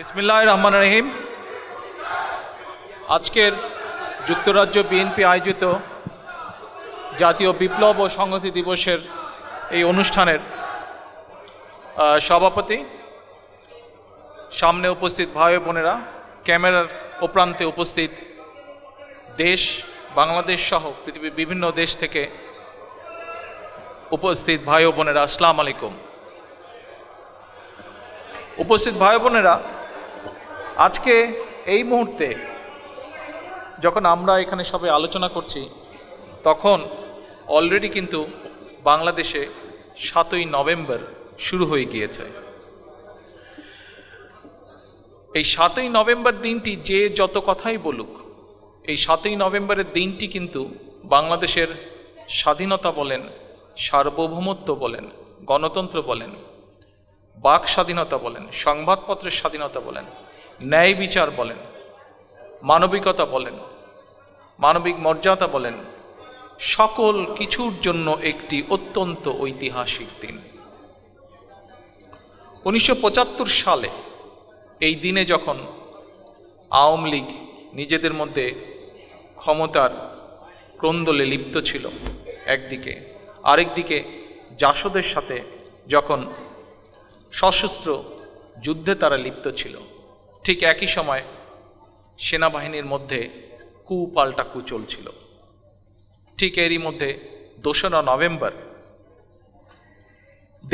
বিসমিল্লাহ রহমান রহিম আজকের যুক্তরাজ্য বিএনপি আয়োজিত জাতীয় বিপ্লব ও সংহতি দিবসের এই অনুষ্ঠানের সভাপতি সামনে উপস্থিত ভাই বোনেরা ক্যামেরার ওপ্রান্তে উপস্থিত দেশ বাংলাদেশ সহ পৃথিবীর বিভিন্ন দেশ থেকে উপস্থিত ভাই বোনেরা আসসালাম আলাইকুম উপস্থিত ভাই বোনেরা আজকে এই মুহূর্তে যখন আমরা এখানে সবাই আলোচনা করছি তখন অলরেডি কিন্তু বাংলাদেশে সাতই নভেম্বর শুরু হয়ে গিয়েছে এই সাতই নভেম্বর দিনটি যে যত কথাই বলুক এই সাতই নভেম্বরের দিনটি কিন্তু বাংলাদেশের স্বাধীনতা বলেন সার্বভৌমত্ব বলেন গণতন্ত্র বলেন বাক স্বাধীনতা বলেন সংবাদপত্রের স্বাধীনতা বলেন ন্যায় বিচার বলেন মানবিকতা বলেন মানবিক মর্যাদা বলেন সকল কিছুর জন্য একটি অত্যন্ত ঐতিহাসিক দিন উনিশশো সালে এই দিনে যখন আওয়ামী লীগ নিজেদের মধ্যে ক্ষমতার ক্রন্দলে লিপ্ত ছিল একদিকে আরেকদিকে জাসদের সাথে যখন সশস্ত্র যুদ্ধে তারা লিপ্ত ছিল ঠিক একই সময় সেনাবাহিনীর মধ্যে কু পাল্টা কু চলছিল ঠিক এরই মধ্যে দোসরা নভেম্বর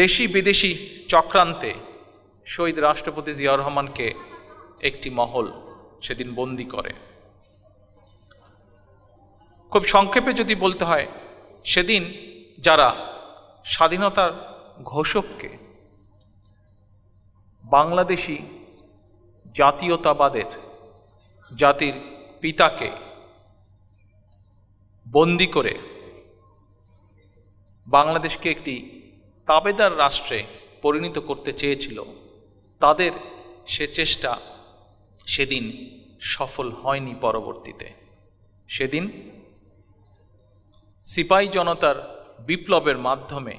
দেশি বিদেশি চক্রান্তে শহীদ রাষ্ট্রপতি জিয়া রহমানকে একটি মহল সেদিন বন্দি করে খুব সংক্ষেপে যদি বলতে হয় সেদিন যারা স্বাধীনতার ঘোষককে বাংলাদেশি জাতীয়তাবাদের জাতির পিতাকে বন্দি করে বাংলাদেশকে একটি তাবেদার রাষ্ট্রে পরিণত করতে চেয়েছিল তাদের সে চেষ্টা সেদিন সফল হয়নি পরবর্তীতে সেদিন সিপাই জনতার বিপ্লবের মাধ্যমে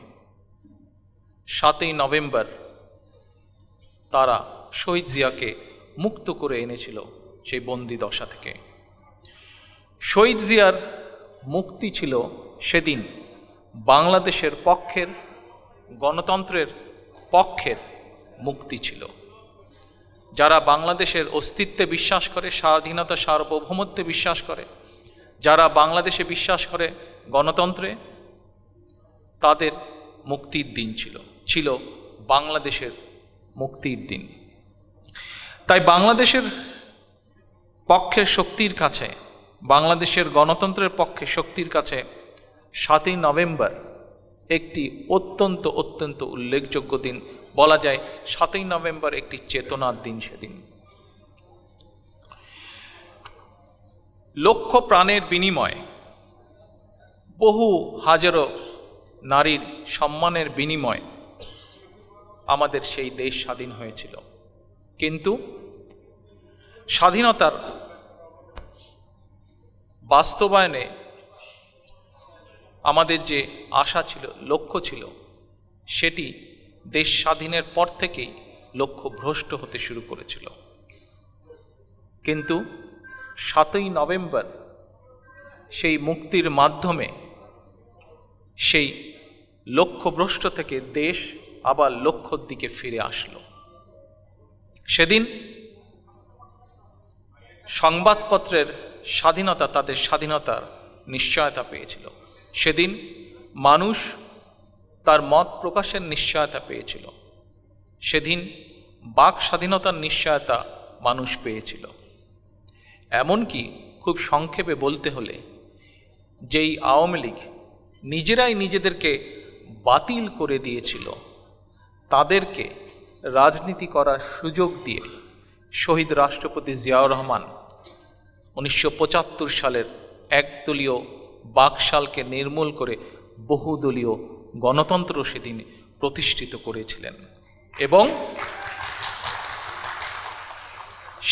সাতই নভেম্বর তারা শহীদ জিয়াকে মুক্ত করে এনেছিল সেই বন্দি দশা থেকে শহীদ জিয়ার মুক্তি ছিল সেদিন বাংলাদেশের পক্ষের গণতন্ত্রের পক্ষের মুক্তি ছিল যারা বাংলাদেশের অস্তিত্বে বিশ্বাস করে স্বাধীনতা সার্বভৌমত্বে বিশ্বাস করে যারা বাংলাদেশে বিশ্বাস করে গণতন্ত্রে তাদের মুক্তির দিন ছিল ছিল বাংলাদেশের মুক্তির দিন তাই বাংলাদেশের পক্ষে শক্তির কাছে বাংলাদেশের গণতন্ত্রের পক্ষে শক্তির কাছে সাতই নভেম্বর একটি অত্যন্ত অত্যন্ত উল্লেখযোগ্য দিন বলা যায় সাতই নভেম্বর একটি চেতনার দিন সেদিন লক্ষ প্রাণের বিনিময়ে বহু হাজারো নারীর সম্মানের বিনিময়ে আমাদের সেই দেশ স্বাধীন হয়েছিল কিন্তু স্বাধীনতার বাস্তবায়নে আমাদের যে আশা ছিল লক্ষ্য ছিল সেটি দেশ স্বাধীনের পর থেকেই লক্ষ্য ভ্রষ্ট হতে শুরু করেছিল কিন্তু সাতই নভেম্বর সেই মুক্তির মাধ্যমে সেই লক্ষ্যভ্রষ্ট থেকে দেশ আবার লক্ষ্যর দিকে ফিরে আসলো সেদিন সংবাদপত্রের স্বাধীনতা তাদের স্বাধীনতার নিশ্চয়তা পেয়েছিল সেদিন মানুষ তার মত প্রকাশের নিশ্চয়তা পেয়েছিল সেদিন বাক স্বাধীনতার নিশ্চয়তা মানুষ পেয়েছিল এমনকি খুব সংক্ষেপে বলতে হলে যেই আওয়ামী লীগ নিজেরাই নিজেদেরকে বাতিল করে দিয়েছিল তাদেরকে রাজনীতি করার সুযোগ দিয়ে শহীদ রাষ্ট্রপতি জিয়াউর রহমান উনিশশো সালের একদলীয় বাকশালকে নির্মূল করে বহুদলীয় গণতন্ত্র সেদিন প্রতিষ্ঠিত করেছিলেন এবং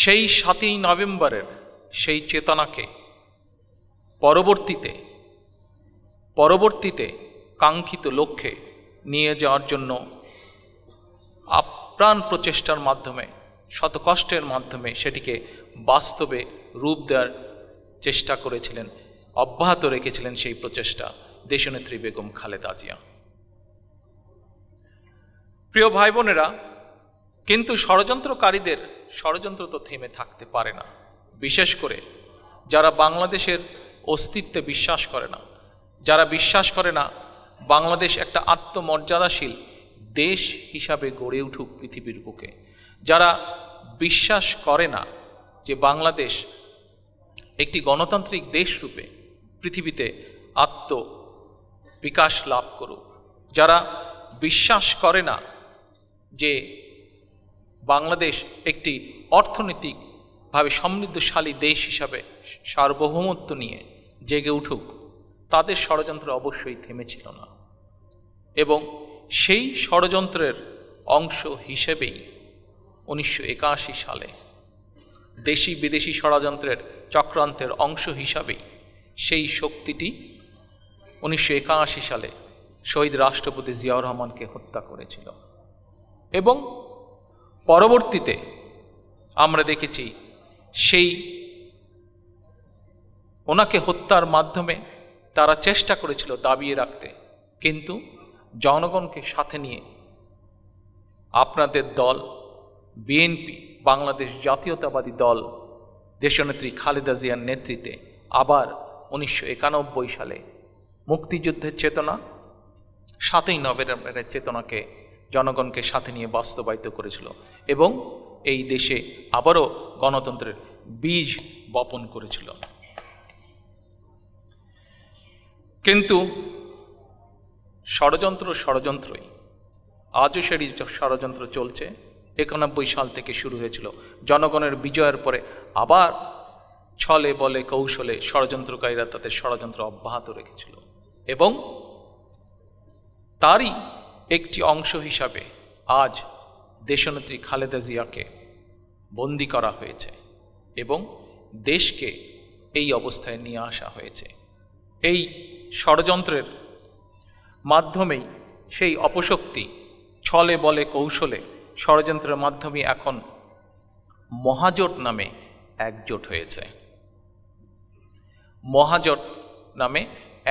সেই সাতই নভেম্বরের সেই চেতনাকে পরবর্তীতে পরবর্তীতে কাঙ্ক্ষিত লক্ষ্যে নিয়ে যাওয়ার জন্য আপ আপ্রাণ প্রচেষ্টার মাধ্যমে শত কষ্টের মাধ্যমে সেটিকে বাস্তবে রূপ দেওয়ার চেষ্টা করেছিলেন অব্যাহত রেখেছিলেন সেই প্রচেষ্টা দেশনেত্রী বেগম খালেদা জিয়া প্রিয় ভাই বোনেরা কিন্তু ষড়যন্ত্রকারীদের ষড়যন্ত্র তো থেমে থাকতে পারে না বিশেষ করে যারা বাংলাদেশের অস্তিত্বে বিশ্বাস করে না যারা বিশ্বাস করে না বাংলাদেশ একটা আত্মমর্যাদাশীল দেশ হিসাবে গড়ে উঠুক পৃথিবীর বুকে যারা বিশ্বাস করে না যে বাংলাদেশ একটি গণতান্ত্রিক দেশরূপে পৃথিবীতে আত্ম বিকাশ লাভ করুক যারা বিশ্বাস করে না যে বাংলাদেশ একটি অর্থনৈতিকভাবে সমৃদ্ধশালী দেশ হিসাবে সার্বভৌমত্ব নিয়ে জেগে উঠুক তাদের ষড়যন্ত্র অবশ্যই থেমেছিল না এবং সেই ষড়যন্ত্রের অংশ হিসেবেই উনিশশো সালে দেশি বিদেশি ষড়যন্ত্রের চক্রান্তের অংশ হিসাবেই সেই শক্তিটি উনিশশো সালে শহীদ রাষ্ট্রপতি জিয়াউর রহমানকে হত্যা করেছিল এবং পরবর্তীতে আমরা দেখেছি সেই ওনাকে হত্যার মাধ্যমে তারা চেষ্টা করেছিল দাবিয়ে রাখতে কিন্তু জনগণকে সাথে নিয়ে আপনাদের দল বিএনপি বাংলাদেশ জাতীয়তাবাদী দল দেশনেত্রী খালেদা জিয়ার নেতৃত্বে আবার উনিশশো সালে মুক্তিযুদ্ধের চেতনা সাতই নভেম্বরের চেতনাকে জনগণকে সাথে নিয়ে বাস্তবায়িত করেছিল এবং এই দেশে আবারও গণতন্ত্রের বীজ বপন করেছিল কিন্তু ষড়যন্ত্র ষড়যন্ত্রই আজও সেই ষড়যন্ত্র চলছে একানব্বই সাল থেকে শুরু হয়েছিল জনগণের বিজয়ের পরে আবার ছলে বলে কৌশলে ষড়যন্ত্রকারীরা তাদের ষড়যন্ত্র অব্যাহত রেখেছিল এবং তারই একটি অংশ হিসাবে আজ দেশনেত্রী খালেদা জিয়াকে বন্দি করা হয়েছে এবং দেশকে এই অবস্থায় নিয়ে আসা হয়েছে এই ষড়যন্ত্রের মাধ্যমেই সেই অপশক্তি ছলে বলে কৌশলে ষড়যন্ত্রের মাধ্যমে এখন মহাজোট নামে একজোট হয়েছে মহাজোট নামে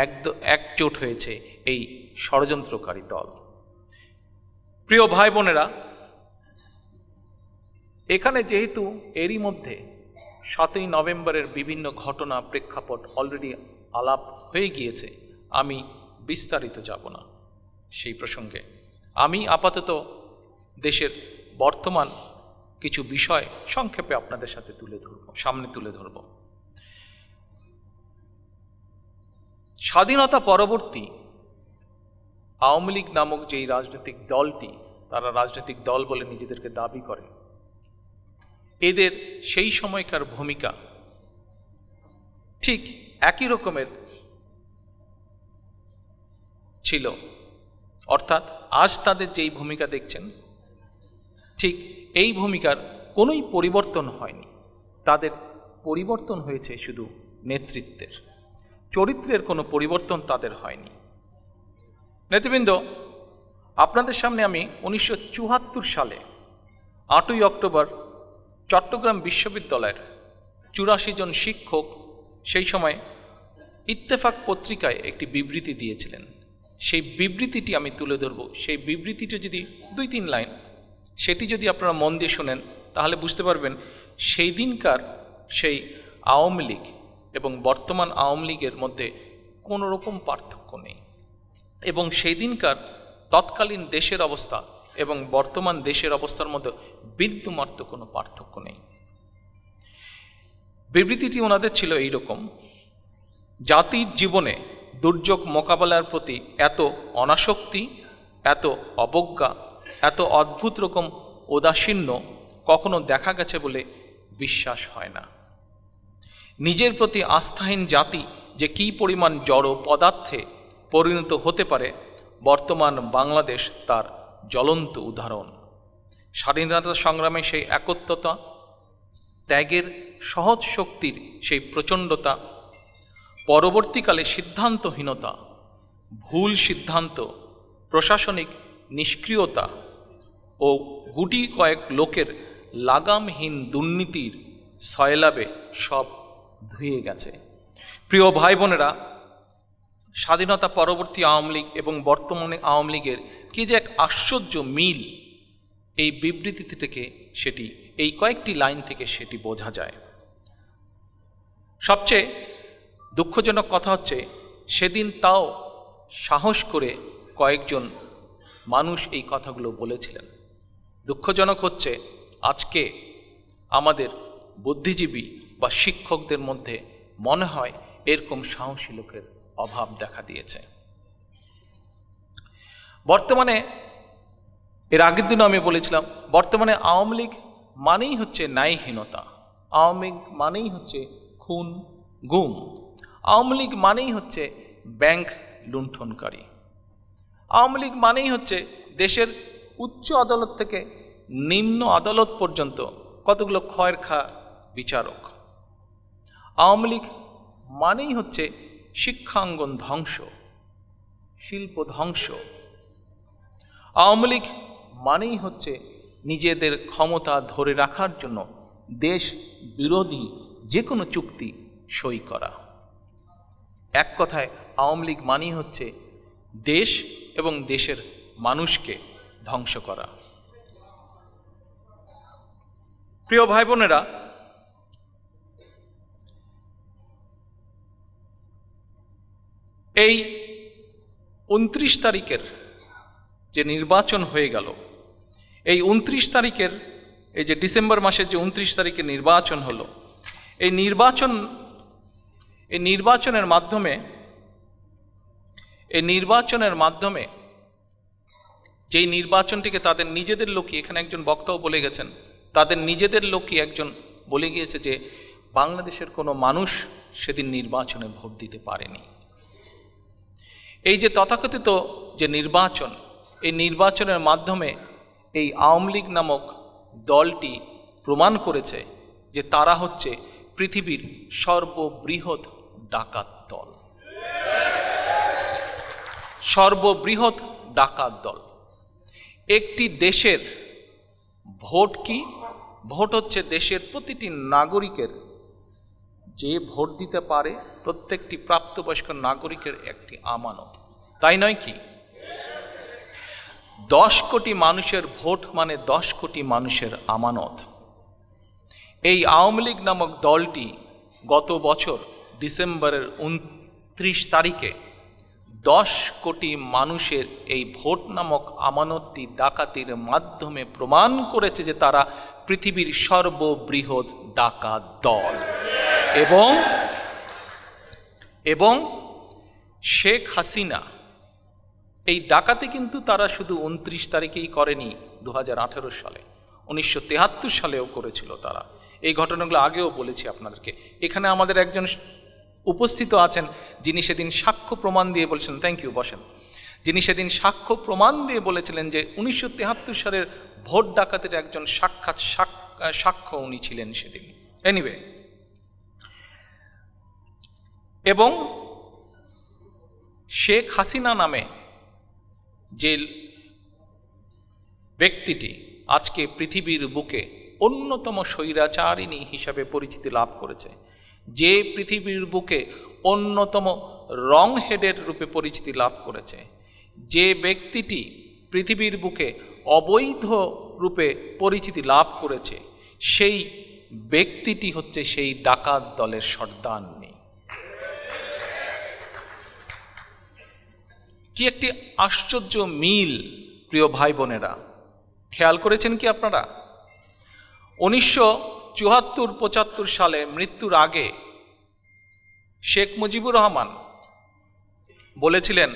এক একজোট হয়েছে এই ষড়যন্ত্রকারী দল প্রিয় ভাই বোনেরা এখানে যেহেতু এরই মধ্যে সাতই নভেম্বরের বিভিন্ন ঘটনা প্রেক্ষাপট অলরেডি আলাপ হয়ে গিয়েছে আমি বিস্তারিত যাব না সেই প্রসঙ্গে আমি আপাতত দেশের বর্তমান কিছু বিষয় সংক্ষেপে আপনাদের সাথে তুলে ধরব সামনে তুলে ধরব স্বাধীনতা পরবর্তী আওয়ামী লীগ নামক যেই রাজনৈতিক দলটি তারা রাজনৈতিক দল বলে নিজেদেরকে দাবি করে এদের সেই সময়কার ভূমিকা ঠিক একই রকমের ছিল অর্থাৎ আজ তাদের যেই ভূমিকা দেখছেন ঠিক এই ভূমিকার কোনোই পরিবর্তন হয়নি তাদের পরিবর্তন হয়েছে শুধু নেতৃত্বের চরিত্রের কোনো পরিবর্তন তাদের হয়নি নেতৃবৃন্দ আপনাদের সামনে আমি উনিশশো সালে আটই অক্টোবর চট্টগ্রাম বিশ্ববিদ্যালয়ের চুরাশি জন শিক্ষক সেই সময় ইত্তেফাক পত্রিকায় একটি বিবৃতি দিয়েছিলেন সেই বিবৃতিটি আমি তুলে ধরব সেই বিবৃতিটা যদি দুই তিন লাইন সেটি যদি আপনারা মন দিয়ে শোনেন তাহলে বুঝতে পারবেন সেই দিনকার সেই আওয়ামী লীগ এবং বর্তমান আওয়ামী লীগের মধ্যে কোনো রকম পার্থক্য নেই এবং সেই দিনকার তৎকালীন দেশের অবস্থা এবং বর্তমান দেশের অবস্থার মধ্যে তো কোনো পার্থক্য নেই বিবৃতিটি ওনাদের ছিল এই রকম জাতির জীবনে দুর্যোগ মোকাবেলার প্রতি এত অনাসক্তি এত অবজ্ঞা এত অদ্ভুত রকম উদাসীন্য কখনো দেখা গেছে বলে বিশ্বাস হয় না নিজের প্রতি আস্থাহীন জাতি যে কী পরিমাণ জড় পদার্থে পরিণত হতে পারে বর্তমান বাংলাদেশ তার জ্বলন্ত উদাহরণ স্বাধীনতা সংগ্রামে সেই একত্রতা ত্যাগের সহজ শক্তির সেই প্রচণ্ডতা পরবর্তীকালে সিদ্ধান্তহীনতা ভুল সিদ্ধান্ত প্রশাসনিক নিষ্ক্রিয়তা ও গুটি কয়েক লোকের লাগামহীন দুর্নীতির সয়লাবে সব ধুয়ে গেছে প্রিয় ভাই বোনেরা স্বাধীনতা পরবর্তী আওয়ামী লীগ এবং বর্তমানে আওয়ামী লীগের কী যে এক আশ্চর্য মিল এই বিবৃতি থেকে সেটি এই কয়েকটি লাইন থেকে সেটি বোঝা যায় সবচেয়ে দুঃখজনক কথা হচ্ছে সেদিন তাও সাহস করে কয়েকজন মানুষ এই কথাগুলো বলেছিলেন দুঃখজনক হচ্ছে আজকে আমাদের বুদ্ধিজীবী বা শিক্ষকদের মধ্যে মনে হয় এরকম সাহসী লোকের অভাব দেখা দিয়েছে বর্তমানে এর আগের দিনও আমি বলেছিলাম বর্তমানে আওয়ামী লীগ মানেই হচ্ছে ন্যায়হীনতা আওয়ামী লীগ মানেই হচ্ছে খুন গুম আওয়ামী লীগ মানেই হচ্ছে ব্যাংক লুণ্ঠনকারী আওয়ামী লীগ মানেই হচ্ছে দেশের উচ্চ আদালত থেকে নিম্ন আদালত পর্যন্ত কতগুলো ক্ষয়ের খা বিচারক আওয়ামী লীগ মানেই হচ্ছে শিক্ষাঙ্গন ধ্বংস শিল্প ধ্বংস আওয়ামী লীগ মানেই হচ্ছে নিজেদের ক্ষমতা ধরে রাখার জন্য দেশ বিরোধী যে কোনো চুক্তি সই করা এক কথায় আওয়ামী লীগ মানেই হচ্ছে দেশ এবং দেশের মানুষকে ধ্বংস করা প্রিয় ভাই বোনেরা এই উনত্রিশ তারিখের যে নির্বাচন হয়ে গেল এই উনত্রিশ তারিখের এই যে ডিসেম্বর মাসের যে উনত্রিশ তারিখে নির্বাচন হলো এই নির্বাচন এই নির্বাচনের মাধ্যমে এই নির্বাচনের মাধ্যমে যেই নির্বাচনটিকে তাদের নিজেদের লোকই এখানে একজন বক্তাও বলে গেছেন তাদের নিজেদের লোকই একজন বলে গিয়েছে যে বাংলাদেশের কোনো মানুষ সেদিন নির্বাচনে ভোট দিতে পারেনি এই যে তথাকথিত যে নির্বাচন এই নির্বাচনের মাধ্যমে এই আওয়ামী লীগ নামক দলটি প্রমাণ করেছে যে তারা হচ্ছে পৃথিবীর সর্ববৃহৎ ডাকাত দল সর্ববৃহৎ ডাকাত দল একটি দেশের ভোট কি ভোট হচ্ছে দেশের প্রতিটি নাগরিকের যে ভোট দিতে পারে প্রত্যেকটি প্রাপ্তবয়স্ক নাগরিকের একটি আমানত তাই নয় কি দশ কোটি মানুষের ভোট মানে দশ কোটি মানুষের আমানত এই আওয়ামী লীগ নামক দলটি গত বছর ডিসেম্বরের উনত্রিশ তারিখে দশ কোটি মানুষের এই ভোট নামক আমানতি ডাকাতির মাধ্যমে প্রমাণ করেছে যে তারা পৃথিবীর সর্ববৃহৎ ডাকাত দল এবং এবং শেখ হাসিনা এই ডাকাতি কিন্তু তারা শুধু উনত্রিশ তারিখেই করেনি দু হাজার সালে উনিশশো সালেও করেছিল তারা এই ঘটনাগুলো আগেও বলেছি আপনাদেরকে এখানে আমাদের একজন উপস্থিত আছেন যিনি সেদিন সাক্ষ্য প্রমাণ দিয়ে বলেছেন থ্যাংক ইউ বসেন যিনি সেদিন সাক্ষ্য প্রমাণ দিয়ে বলেছিলেন যে উনিশশো তেহাত্তর সালের ভোট ডাকাতের একজন সাক্ষাৎ সাক্ষ্য উনি ছিলেন সেদিন এনিওয়ে এবং শেখ হাসিনা নামে যে ব্যক্তিটি আজকে পৃথিবীর বুকে অন্যতম স্বৈরাচারিণী হিসাবে পরিচিতি লাভ করেছে যে পৃথিবীর বুকে অন্যতম রং হেডের রূপে পরিচিতি লাভ করেছে যে ব্যক্তিটি পৃথিবীর বুকে অবৈধ রূপে পরিচিতি লাভ করেছে সেই ব্যক্তিটি হচ্ছে সেই ডাকাত দলের নেই কি একটি আশ্চর্য মিল প্রিয় ভাই বোনেরা খেয়াল করেছেন কি আপনারা উনিশশো চুয়াত্তর পঁচাত্তর সালে মৃত্যুর আগে শেখ মুজিবুর রহমান বলেছিলেন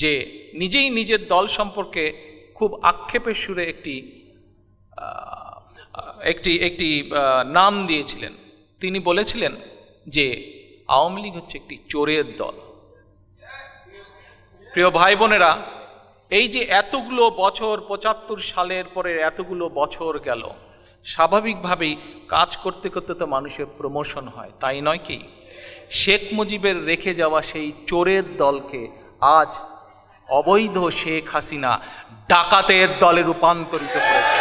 যে নিজেই নিজের দল সম্পর্কে খুব আক্ষেপের সুরে একটি একটি একটি নাম দিয়েছিলেন তিনি বলেছিলেন যে আওয়ামী লীগ হচ্ছে একটি চোরের দল প্রিয় ভাই বোনেরা এই যে এতগুলো বছর পঁচাত্তর সালের পরে এতগুলো বছর গেল স্বাভাবিকভাবেই কাজ করতে করতে তো মানুষের প্রমোশন হয় তাই নয় কি শেখ মুজিবের রেখে যাওয়া সেই চোরের দলকে আজ অবৈধ শেখ হাসিনা ডাকাতের দলে রূপান্তরিত করেছে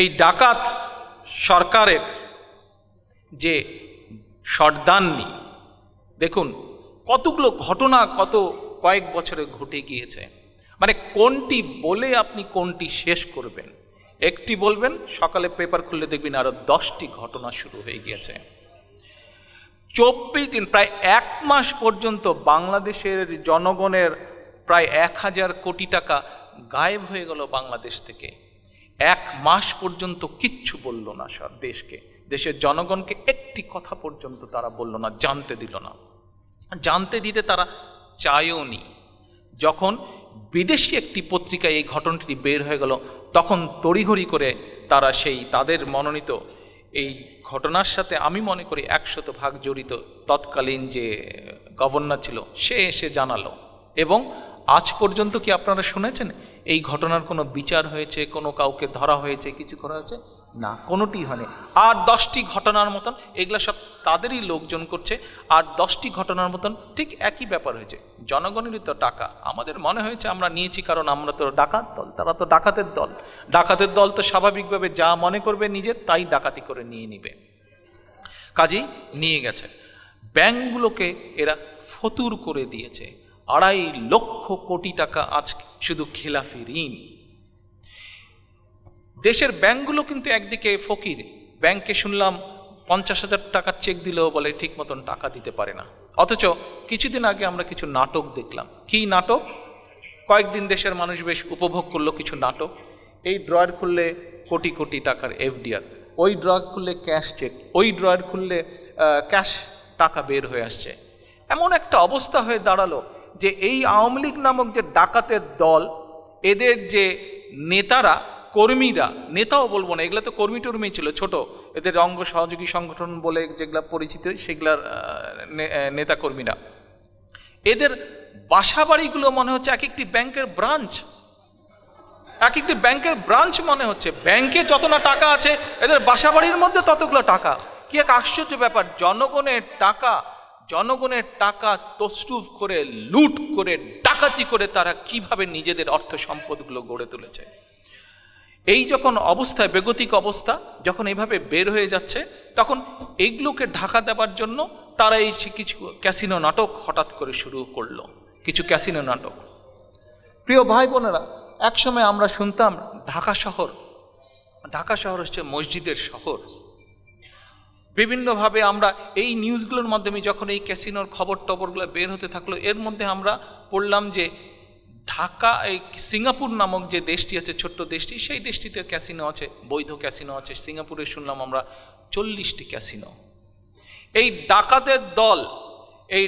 এই ডাকাত সরকারের যে সর্দাননি দেখুন কতগুলো ঘটনা কত কয়েক বছরে ঘটে গিয়েছে মানে কোনটি বলে আপনি কোনটি শেষ করবেন একটি বলবেন সকালে পেপার খুললে দেখবেন আরও দশটি ঘটনা শুরু হয়ে গিয়েছে চব্বিশ দিন প্রায় এক মাস পর্যন্ত বাংলাদেশের জনগণের প্রায় এক হাজার কোটি টাকা গায়েব হয়ে গেল বাংলাদেশ থেকে এক মাস পর্যন্ত কিচ্ছু বলল না সব দেশকে দেশের জনগণকে একটি কথা পর্যন্ত তারা বলল না জানতে দিল না জানতে দিতে তারা চায়ওনি যখন বিদেশি একটি পত্রিকায় এই ঘটনাটি বের হয়ে গেল তখন তড়িঘড়ি করে তারা সেই তাদের মনোনীত এই ঘটনার সাথে আমি মনে করি একশত ভাগ জড়িত তৎকালীন যে গভর্নর ছিল সে এসে জানালো এবং আজ পর্যন্ত কি আপনারা শুনেছেন এই ঘটনার কোনো বিচার হয়েছে কোনো কাউকে ধরা হয়েছে কিছু করা হয়েছে না কোনোটি হয়নি আর দশটি ঘটনার মতন এগুলো সব তাদেরই লোকজন করছে আর দশটি ঘটনার মতন ঠিক একই ব্যাপার হয়েছে জনগণেরই তো টাকা আমাদের মনে হয়েছে আমরা নিয়েছি কারণ আমরা তো ডাকাত দল তারা তো ডাকাতের দল ডাকাতের দল তো স্বাভাবিকভাবে যা মনে করবে নিজে তাই ডাকাতি করে নিয়ে নিবে কাজেই নিয়ে গেছে ব্যাংকগুলোকে এরা ফতুর করে দিয়েছে আড়াই লক্ষ কোটি টাকা আজ শুধু খেলাফি ঋণ দেশের ব্যাংকগুলো কিন্তু একদিকে ফকির ব্যাংকে শুনলাম পঞ্চাশ হাজার টাকা চেক দিলেও বলে ঠিক মতন টাকা দিতে পারে না অথচ কিছুদিন আগে আমরা কিছু নাটক দেখলাম কি নাটক কয়েকদিন দেশের মানুষ বেশ উপভোগ করলো কিছু নাটক এই ড্রয়ার খুললে কোটি কোটি টাকার এফডিআর ওই ড্রয়ার খুললে ক্যাশ চেক ওই ড্রয়ার খুললে ক্যাশ টাকা বের হয়ে আসছে এমন একটা অবস্থা হয়ে দাঁড়ালো যে এই আওয়ামী লীগ নামক যে ডাকাতের দল এদের যে নেতারা কর্মীরা নেতাও বলবো না এগুলো তো কর্মী টর্মী ছিল ছোট এদের অঙ্গ সহযোগী সংগঠন বলে যেগুলা পরিচিত সেগুলার নেতা কর্মীরা এদের বাসা বাড়িগুলো মনে হচ্ছে এক একটি ব্যাংকের ব্রাঞ্চ এক একটি ব্যাংকের ব্রাঞ্চ মনে হচ্ছে ব্যাংকে যত না টাকা আছে এদের বাসা বাড়ির মধ্যে ততগুলো টাকা কি এক আশ্চর্য ব্যাপার জনগণের টাকা জনগণের টাকা তসরুফ করে লুট করে ডাকাতি করে তারা কিভাবে নিজেদের অর্থ সম্পদগুলো গড়ে তুলেছে এই যখন অবস্থায় বেগতিক অবস্থা যখন এইভাবে বের হয়ে যাচ্ছে তখন এইগুলোকে ঢাকা দেওয়ার জন্য তারা এই কিছু ক্যাসিনো নাটক হঠাৎ করে শুরু করলো কিছু ক্যাসিনো নাটক প্রিয় ভাই বোনেরা একসময় আমরা শুনতাম ঢাকা শহর ঢাকা শহর হচ্ছে মসজিদের শহর বিভিন্নভাবে আমরা এই নিউজগুলোর মাধ্যমে যখন এই ক্যাসিনোর খবর টবরগুলো বের হতে থাকলো এর মধ্যে আমরা পড়লাম যে ঢাকা এই সিঙ্গাপুর নামক যে দেশটি আছে ছোট্ট দেশটি সেই দেশটিতে ক্যাসিনো আছে বৈধ ক্যাসিনো আছে সিঙ্গাপুরে শুনলাম আমরা চল্লিশটি ক্যাসিনো এই ডাকাতের দল এই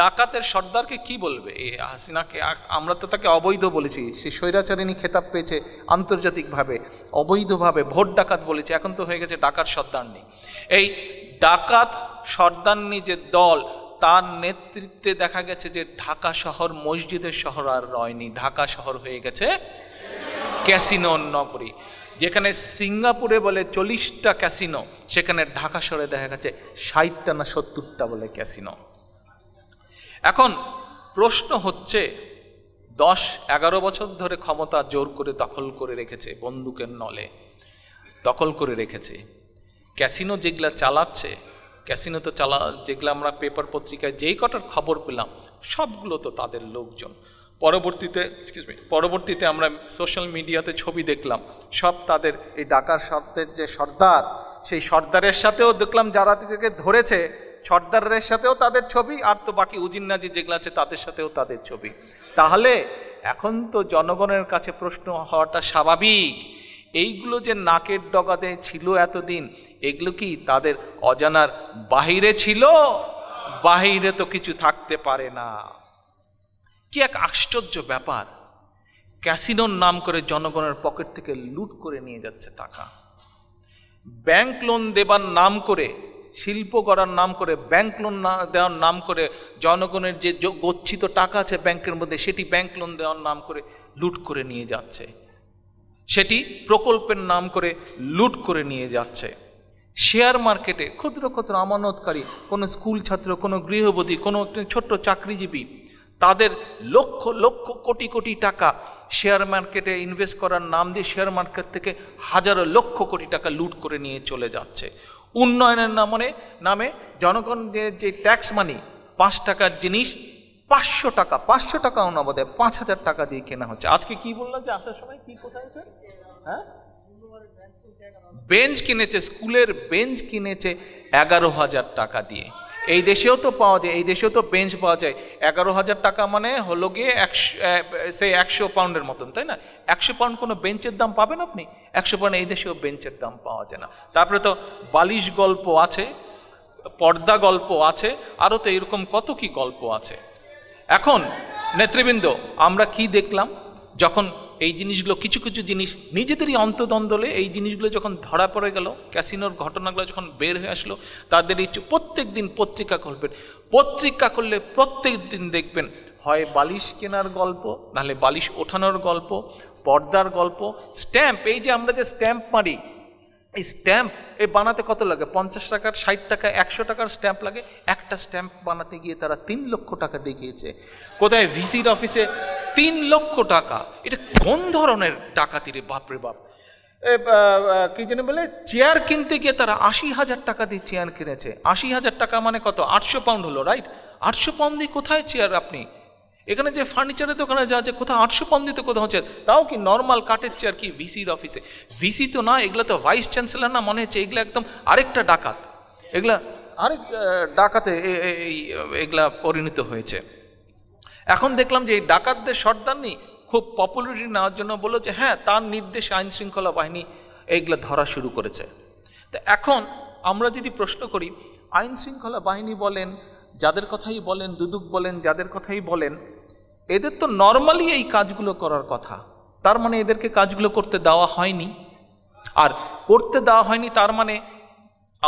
ডাকাতের সর্দারকে কি বলবে এ হাসিনাকে আমরা তো তাকে অবৈধ বলেছি সে স্বৈরাচারিণী খেতাব পেয়েছে আন্তর্জাতিকভাবে অবৈধভাবে ভোট ডাকাত বলেছে এখন তো হয়ে গেছে ডাকাত সর্দারনি এই ডাকাত সর্দারনি যে দল তার নেতৃত্বে দেখা গেছে যে ঢাকা শহর মসজিদের শহর আর রয়নি ঢাকা শহর হয়ে গেছে ক্যাসিনো নগরী যেখানে সিঙ্গাপুরে বলে চল্লিশটা ক্যাসিনো সেখানে ঢাকা শহরে দেখা গেছে ষাটটা না সত্তরটা বলে ক্যাসিনো এখন প্রশ্ন হচ্ছে দশ এগারো বছর ধরে ক্ষমতা জোর করে দখল করে রেখেছে বন্দুকের নলে দখল করে রেখেছে ক্যাসিনো যেগুলা চালাচ্ছে ক্যাসিনো তো চালা যেগুলো আমরা পেপার পত্রিকায় যেই কটার খবর পেলাম সবগুলো তো তাদের লোকজন পরবর্তীতে পরবর্তীতে আমরা সোশ্যাল মিডিয়াতে ছবি দেখলাম সব তাদের এই ডাকার শব্দের যে সর্দার সেই সর্দারের সাথেও দেখলাম যারা থেকে ধরেছে সর্দারের সাথেও তাদের ছবি আর তো বাকি উজিন্নাজি যেগুলো আছে তাদের সাথেও তাদের ছবি তাহলে এখন তো জনগণের কাছে প্রশ্ন হওয়াটা স্বাভাবিক এইগুলো যে নাকের ডগাতে ছিল এতদিন এগুলো কি তাদের অজানার বাহিরে ছিল বাহিরে তো কিছু থাকতে পারে না কি এক আশ্চর্য ব্যাপার ক্যাসিনোর নাম করে জনগণের পকেট থেকে লুট করে নিয়ে যাচ্ছে টাকা ব্যাংক লোন দেবার নাম করে শিল্প করার নাম করে ব্যাংক লোন না দেওয়ার নাম করে জনগণের যে গচ্ছিত টাকা আছে ব্যাংকের মধ্যে সেটি ব্যাংক লোন দেওয়ার নাম করে লুট করে নিয়ে যাচ্ছে সেটি প্রকল্পের নাম করে লুট করে নিয়ে যাচ্ছে শেয়ার মার্কেটে ক্ষুদ্র ক্ষুদ্র আমানতকারী কোনো স্কুল ছাত্র কোনো গৃহবধী কোনো ছোট্ট চাকরিজীবী তাদের লক্ষ লক্ষ কোটি কোটি টাকা শেয়ার মার্কেটে ইনভেস্ট করার নাম দিয়ে শেয়ার মার্কেট থেকে হাজারো লক্ষ কোটি টাকা লুট করে নিয়ে চলে যাচ্ছে উন্নয়নের নামে নামে জনগণের যে ট্যাক্স মানি পাঁচ টাকার জিনিস পাঁচশো টাকা পাঁচশো টাকা না বোধ পাঁচ হাজার টাকা দিয়ে কেনা হচ্ছে আজকে কি বললাম যে আসার সময় কি কোথায় হ্যাঁ বেঞ্চ কিনেছে স্কুলের বেঞ্চ কিনেছে এগারো হাজার টাকা দিয়ে এই দেশেও তো পাওয়া যায় এই দেশেও তো বেঞ্চ পাওয়া যায় এগারো হাজার টাকা মানে হলো গিয়ে একশো সেই একশো পাউন্ডের মতন তাই না একশো পাউন্ড কোনো বেঞ্চের দাম পাবেন আপনি একশো পাউন্ড এই দেশেও বেঞ্চের দাম পাওয়া যায় না তারপরে তো বালিশ গল্প আছে পর্দা গল্প আছে আরও তো এরকম কত কি গল্প আছে এখন নেতৃবৃন্দ আমরা কি দেখলাম যখন এই জিনিসগুলো কিছু কিছু জিনিস নিজেদেরই অন্তদ্বন্দ্বলে এই জিনিসগুলো যখন ধরা পড়ে গেল ক্যাসিনোর ঘটনাগুলো যখন বের হয়ে আসলো তাদের ইচ্ছে প্রত্যেক দিন পত্রিকা করবেন পত্রিকা করলে প্রত্যেক দিন দেখবেন হয় বালিশ কেনার গল্প নাহলে বালিশ ওঠানোর গল্প পর্দার গল্প স্ট্যাম্প এই যে আমরা যে স্ট্যাম্প মারি এই স্ট্যাম্প এই বানাতে কত লাগে পঞ্চাশ টাকার ষাট টাকা একশো টাকার স্ট্যাম্প লাগে একটা স্ট্যাম্প বানাতে গিয়ে তারা তিন লক্ষ টাকা দেখিয়েছে কোথায় ভিসির অফিসে তিন লক্ষ টাকা এটা কোন ধরনের ডাকাতি রে বাপরে বাপ কি যেন বলে চেয়ার কিনতে গিয়ে তারা আশি হাজার টাকা দিয়ে চেয়ার কিনেছে আশি হাজার টাকা মানে কত আটশো পাউন্ড হলো রাইট আটশো পাউন্ড দিয়ে কোথায় চেয়ার আপনি এখানে যে ফার্নিচারের দোকানে যা আছে কোথাও আটশো পন দিতে কোথাও হচ্ছে তাও কি নর্মাল কাঠের চেয়ার কি ভিসির অফিসে ভিসি তো না এগুলো তো ভাইস চ্যান্সেলার না মনে হচ্ছে এগুলো একদম আরেকটা ডাকাত এগুলা আরেক ডাকাতে এগুলা পরিণত হয়েছে এখন দেখলাম যে এই ডাকাতদের সর্দারনি খুব পপুলারিটি নেওয়ার জন্য বললো যে হ্যাঁ তার নির্দেশে আইন শৃঙ্খলা বাহিনী এইগুলো ধরা শুরু করেছে তো এখন আমরা যদি প্রশ্ন করি আইন শৃঙ্খলা বাহিনী বলেন যাদের কথাই বলেন দুদুক বলেন যাদের কথাই বলেন এদের তো নর্মালি এই কাজগুলো করার কথা তার মানে এদেরকে কাজগুলো করতে দেওয়া হয়নি আর করতে দেওয়া হয়নি তার মানে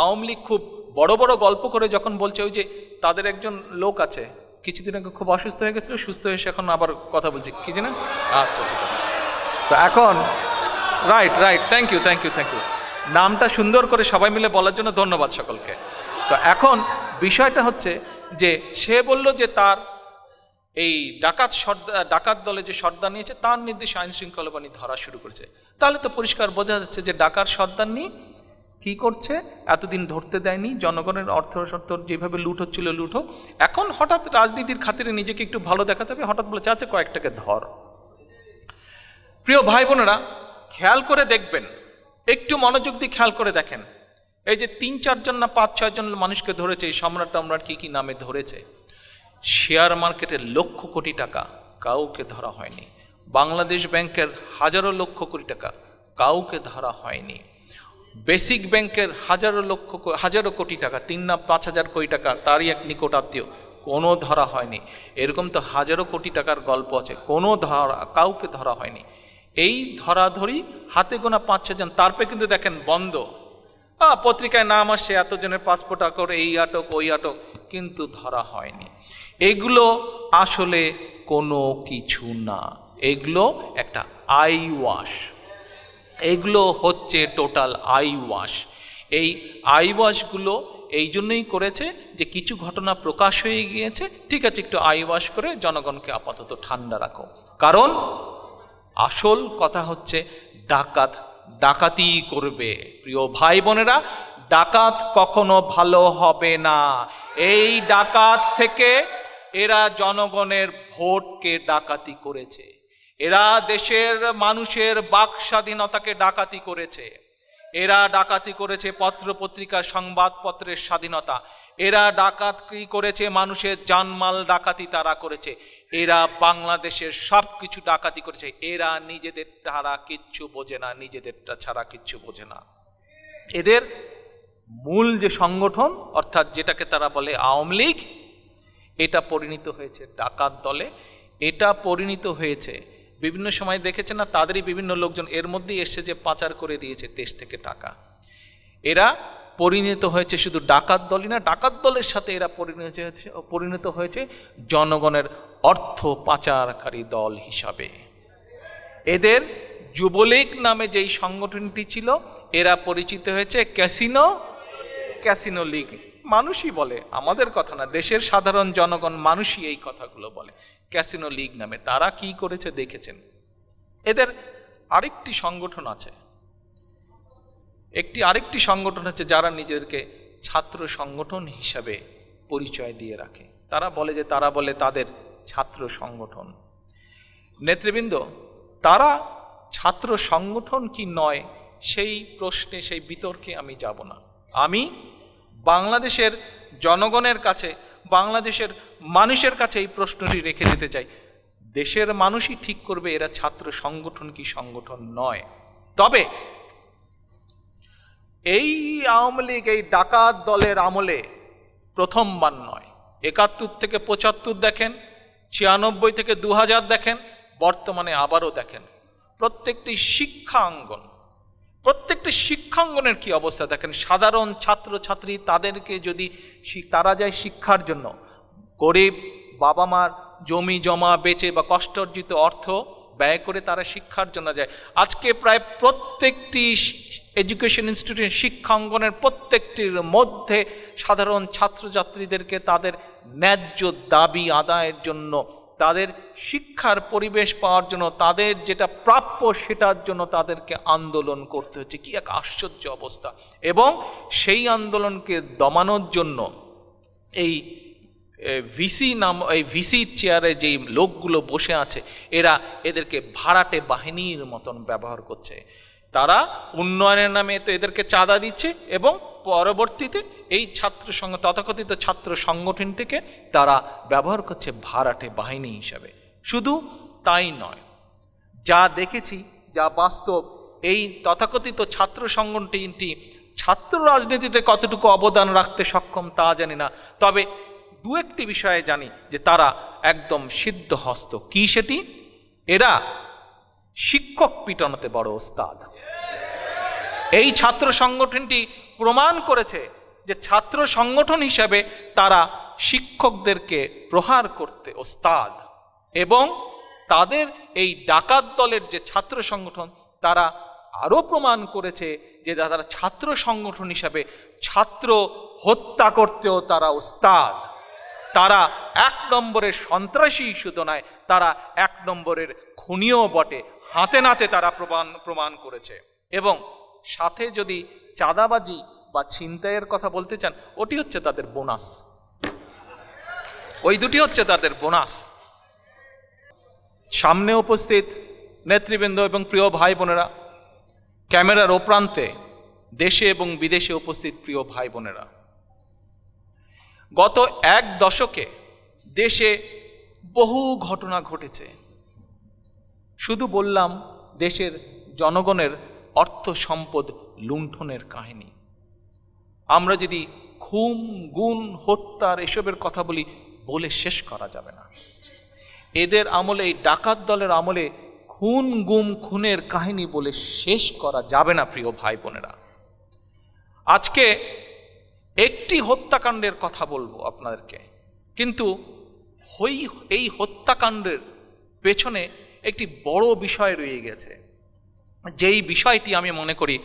আওয়ামী লীগ খুব বড় বড় গল্প করে যখন বলছে ওই যে তাদের একজন লোক আছে কিছুদিন আগে খুব অসুস্থ হয়ে গেছিলো সুস্থ হয়ে এখন আবার কথা বলছে কি জানেন আচ্ছা ঠিক আছে তো এখন right right thank you thank you thank you নামটা সুন্দর করে সবাই মিলে বলার জন্য ধন্যবাদ সকলকে তো এখন বিষয়টা হচ্ছে যে সে বলল যে তার এই ডাকাত সর্দার ডাকাত দলে যে সর্দার নিয়েছে তার নির্দেশে আইন শৃঙ্খলা বাহিনী ধরা শুরু করেছে তাহলে তো পরিষ্কার বোঝা যাচ্ছে যে ডাকার সর্দার নিয়ে কি করছে এতদিন ধরতে দেয়নি জনগণের অর্থ সত্য যেভাবে লুট হচ্ছিল লুট হোক এখন হঠাৎ রাজনীতির খাতিরে নিজেকে একটু ভালো দেখাতে হবে হঠাৎ বলে চাচ্ছে কয়েকটাকে ধর প্রিয় ভাই বোনেরা খেয়াল করে দেখবেন একটু মনোযোগ দিয়ে খেয়াল করে দেখেন এই যে তিন চারজন না পাঁচ ছয়জন মানুষকে ধরেছে এই সম্রাট টম্রাট কী কী নামে ধরেছে শেয়ার মার্কেটের লক্ষ কোটি টাকা কাউকে ধরা হয়নি বাংলাদেশ ব্যাংকের হাজারো লক্ষ কোটি টাকা কাউকে ধরা হয়নি বেসিক ব্যাংকের হাজারো লক্ষ হাজারো কোটি টাকা তিন না পাঁচ হাজার কোটি টাকা তারই এক আত্মীয় কোনো ধরা হয়নি এরকম তো হাজারো কোটি টাকার গল্প আছে কোনো ধরা কাউকে ধরা হয়নি এই ধরাধরি হাতে গোনা পাঁচ ছজন তারপরে কিন্তু দেখেন বন্ধ হ্যাঁ পত্রিকায় নাম আসে এতজনের পাসপোর্ট আকর এই আটক ওই আটক কিন্তু ধরা হয়নি এগুলো আসলে কোনো কিছু না এগুলো একটা আই ওয়াশ এগুলো হচ্ছে টোটাল আই ওয়াশ এই আই ওয়াশগুলো এই জন্যই করেছে যে কিছু ঘটনা প্রকাশ হয়ে গিয়েছে ঠিক আছে একটু আই ওয়াশ করে জনগণকে আপাতত ঠান্ডা রাখো কারণ আসল কথা হচ্ছে ডাকাত ডাকাতি করবে প্রিয় ভাই বোনেরা ডাকাত কখনো ভালো হবে না এই ডাকাত থেকে এরা জনগণের ভোটকে ডাকাতি করেছে এরা দেশের মানুষের বাক স্বাধীনতাকে ডাকাতি করেছে এরা ডাকাতি করেছে পত্রপত্রিকা সংবাদপত্রের স্বাধীনতা এরা ডাকাতি করেছে মানুষের জানমাল ডাকাতি তারা করেছে এরা বাংলাদেশের সব কিছু ডাকাতি করেছে এরা নিজেদের ছাড়া কিচ্ছু বোঝে না নিজেদেরটা ছাড়া কিচ্ছু বোঝে না এদের মূল যে সংগঠন অর্থাৎ যেটাকে তারা বলে আওয়ামী লীগ এটা পরিণত হয়েছে ডাকাত দলে এটা পরিণত হয়েছে বিভিন্ন সময় দেখেছে না তাদেরই বিভিন্ন লোকজন এর মধ্যেই এসছে যে পাচার করে দিয়েছে দেশ থেকে টাকা এরা পরিণত হয়েছে শুধু ডাকাত দলই না ডাকাত দলের সাথে এরা পরিণত হয়েছে পরিণত হয়েছে জনগণের অর্থ পাচারকারী দল হিসাবে এদের যুবলীগ নামে যেই সংগঠনটি ছিল এরা পরিচিত হয়েছে ক্যাসিনো ক্যাসিনো লীগ মানুষই বলে আমাদের কথা না দেশের সাধারণ জনগণ মানুষই এই কথাগুলো বলে ক্যাসিনো লীগ নামে তারা কি করেছে দেখেছেন এদের আরেকটি সংগঠন আছে একটি আরেকটি সংগঠন হচ্ছে যারা নিজেদেরকে ছাত্র সংগঠন হিসাবে পরিচয় দিয়ে রাখে তারা বলে যে তারা বলে তাদের ছাত্র সংগঠন নেতৃবৃন্দ তারা ছাত্র সংগঠন কি নয় সেই প্রশ্নে সেই বিতর্কে আমি যাব না আমি বাংলাদেশের জনগণের কাছে বাংলাদেশের মানুষের কাছে এই প্রশ্নটি রেখে যেতে চাই দেশের মানুষই ঠিক করবে এরা ছাত্র সংগঠন কি সংগঠন নয় তবে এই আওয়ামী লীগ এই ডাকাত দলের আমলে প্রথমবার নয় একাত্তর থেকে পঁচাত্তর দেখেন ছিয়ানব্বই থেকে দু দেখেন বর্তমানে আবারও দেখেন প্রত্যেকটি শিক্ষাঙ্গন প্রত্যেকটি শিক্ষাঙ্গনের কি অবস্থা দেখেন সাধারণ ছাত্রছাত্রী তাদেরকে যদি তারা যায় শিক্ষার জন্য গরিব বাবা মার জমি জমা বেচে বা কষ্ট অর্জিত অর্থ ব্যয় করে তারা শিক্ষার জন্য যায় আজকে প্রায় প্রত্যেকটি এডুকেশন ইনস্টিটিউশন শিক্ষাঙ্গনের প্রত্যেকটির মধ্যে সাধারণ ছাত্রছাত্রীদেরকে তাদের ন্যায্য দাবি আদায়ের জন্য তাদের শিক্ষার পরিবেশ পাওয়ার জন্য তাদের যেটা প্রাপ্য সেটার জন্য তাদেরকে আন্দোলন করতে হচ্ছে কি এক আশ্চর্য অবস্থা এবং সেই আন্দোলনকে দমানোর জন্য এই ভিসি নাম এই ভিসির চেয়ারে যেই লোকগুলো বসে আছে এরা এদেরকে ভাড়াটে বাহিনীর মতন ব্যবহার করছে তারা উন্নয়নের নামে তো এদেরকে চাঁদা দিচ্ছে এবং পরবর্তীতে এই ছাত্র সংঘ তথাকথিত ছাত্র সংগঠনটিকে তারা ব্যবহার করছে ভাড়াটে বাহিনী হিসাবে শুধু তাই নয় যা দেখেছি যা বাস্তব এই তথাকথিত ছাত্র সংগঠনটি ছাত্র রাজনীতিতে কতটুকু অবদান রাখতে সক্ষম তা জানি না তবে দু একটি বিষয়ে জানি যে তারা একদম সিদ্ধহস্ত কি সেটি এরা শিক্ষক পিটানোতে বড় ওস্তাদ এই ছাত্র সংগঠনটি প্রমাণ করেছে যে ছাত্র সংগঠন হিসাবে তারা শিক্ষকদেরকে প্রহার করতে ওস্তাদ এবং তাদের এই ডাকাত দলের যে ছাত্র সংগঠন তারা আরও প্রমাণ করেছে যে তারা ছাত্র সংগঠন হিসাবে ছাত্র হত্যা করতেও তারা ওস্তাদ তারা এক নম্বরের সন্ত্রাসী শুধু নয় তারা এক নম্বরের খুনিও বটে হাতে নাতে তারা প্রমাণ প্রমাণ করেছে এবং সাথে যদি চাঁদাবাজি বা ছিনতাইয়ের কথা বলতে চান ওটি হচ্ছে তাদের বোনাস ওই দুটি হচ্ছে তাদের বোনাস সামনে উপস্থিত নেতৃবৃন্দ এবং প্রিয় ভাই বোনেরা ক্যামেরার ওপ্রান্তে দেশে এবং বিদেশে উপস্থিত প্রিয় ভাই বোনেরা গত এক দশকে দেশে বহু ঘটনা ঘটেছে শুধু বললাম দেশের জনগণের অর্থ সম্পদ লুণ্ঠনের কাহিনী আমরা যদি খুম গুণ হত্যার এসবের কথা বলি বলে শেষ করা যাবে না এদের আমলে এই ডাকাত দলের আমলে খুন গুম খুনের কাহিনী বলে শেষ করা যাবে না প্রিয় ভাই বোনেরা আজকে একটি হত্যাকাণ্ডের কথা বলবো আপনাদেরকে কিন্তু এই হত্যাকাণ্ডের পেছনে একটি বড় বিষয় রয়ে গেছে যেই বিষয়টি আমি মনে করি